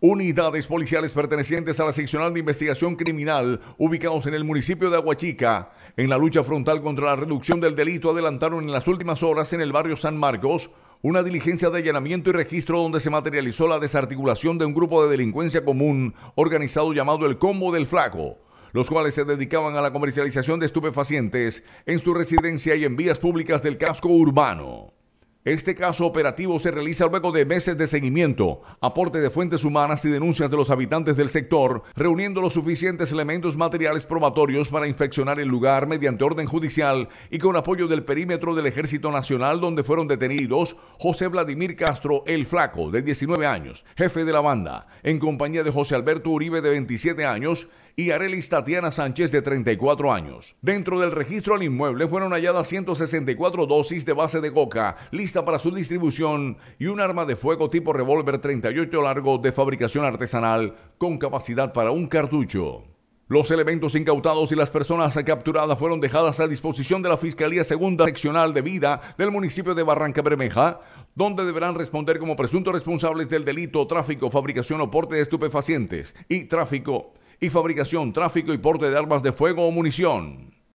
Unidades policiales pertenecientes a la seccional de investigación criminal ubicados en el municipio de Aguachica, en la lucha frontal contra la reducción del delito, adelantaron en las últimas horas en el barrio San Marcos una diligencia de allanamiento y registro donde se materializó la desarticulación de un grupo de delincuencia común organizado llamado el Combo del Flaco, los cuales se dedicaban a la comercialización de estupefacientes en su residencia y en vías públicas del casco urbano. Este caso operativo se realiza luego de meses de seguimiento, aporte de fuentes humanas y denuncias de los habitantes del sector, reuniendo los suficientes elementos materiales probatorios para inspeccionar el lugar mediante orden judicial y con apoyo del perímetro del Ejército Nacional donde fueron detenidos José Vladimir Castro El Flaco, de 19 años, jefe de la banda, en compañía de José Alberto Uribe, de 27 años, y Arelis Tatiana Sánchez de 34 años. Dentro del registro al inmueble fueron halladas 164 dosis de base de coca, lista para su distribución, y un arma de fuego tipo revólver 38 largo de fabricación artesanal con capacidad para un cartucho. Los elementos incautados y las personas capturadas fueron dejadas a disposición de la Fiscalía Segunda Seccional de Vida del municipio de Barranca Bermeja, donde deberán responder como presuntos responsables del delito tráfico, fabricación o porte de estupefacientes y tráfico y fabricación, tráfico y porte de armas de fuego o munición.